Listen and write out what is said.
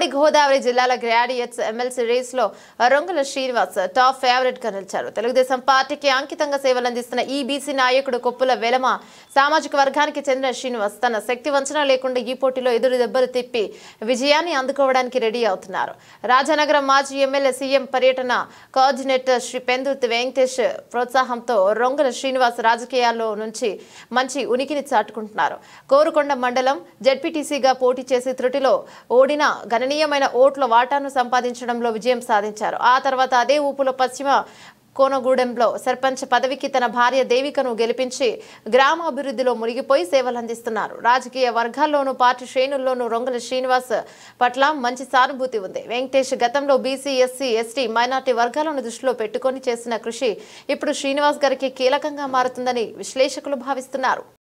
ఉమ్మడి గోదావరి జిల్లాల graduates MLC race లో రంగుల శ్రీనివాస్ టాప్ ఫేవరెట్ గా నిలిచారు తెలుగుదేశం పార్టీకి అంకితంగా అందిస్తున్న ఈ e బీసీ నాయకుడు కొప్పుల వెలమ సామాజిక వర్గానికి చెందిన శ్రీనివాస్ తన శక్తి వంచనా లేకుండా ఈ పోటీలో ఎదురు దెబ్బలు తిప్పి విజయాన్ని అందుకోవడానికి రెడీ అవుతున్నారు రాజానగరం మాజీ ఎమ్మెల్యే సీఎం పర్యటన కోఆర్డినేటర్ శ్రీ పెందుర్తి వెంకటేష్ ప్రోత్సాహంతో రొంగుల శ్రీనివాస్ రాజకీయాల్లో నుంచి మంచి ఉనికిని చాటుకుంటున్నారు కోరుకొండ మండలం జడ్పీటీసీగా పోటీ చేసి త్రుటిలో ఓడిన గణనీయ గణనీయమైన ఓట్ల వాటాను సంపాదించడంలో విజయం సాధించారు ఆ తర్వాత అదే ఊపులో పశ్చిమ కోనగూడెంలో సర్పంచ్ పదవికి తన భార్య దేవికను గెలిపించి గ్రామాభివృద్ధిలో మునిగిపోయి సేవలు అందిస్తున్నారు రాజకీయ వర్గాల్లోనూ పార్టీ శ్రేణుల్లోనూ రొంగల శ్రీనివాస్ పట్ల మంచి సానుభూతి ఉంది వెంకటేష్ గతంలో బీసీ ఎస్సీ ఎస్టీ మైనార్టీ వర్గాలను దృష్టిలో పెట్టుకొని చేసిన కృషి ఇప్పుడు శ్రీనివాస్ గారికి కీలకంగా మారుతుందని విశ్లేషకులు భావిస్తున్నారు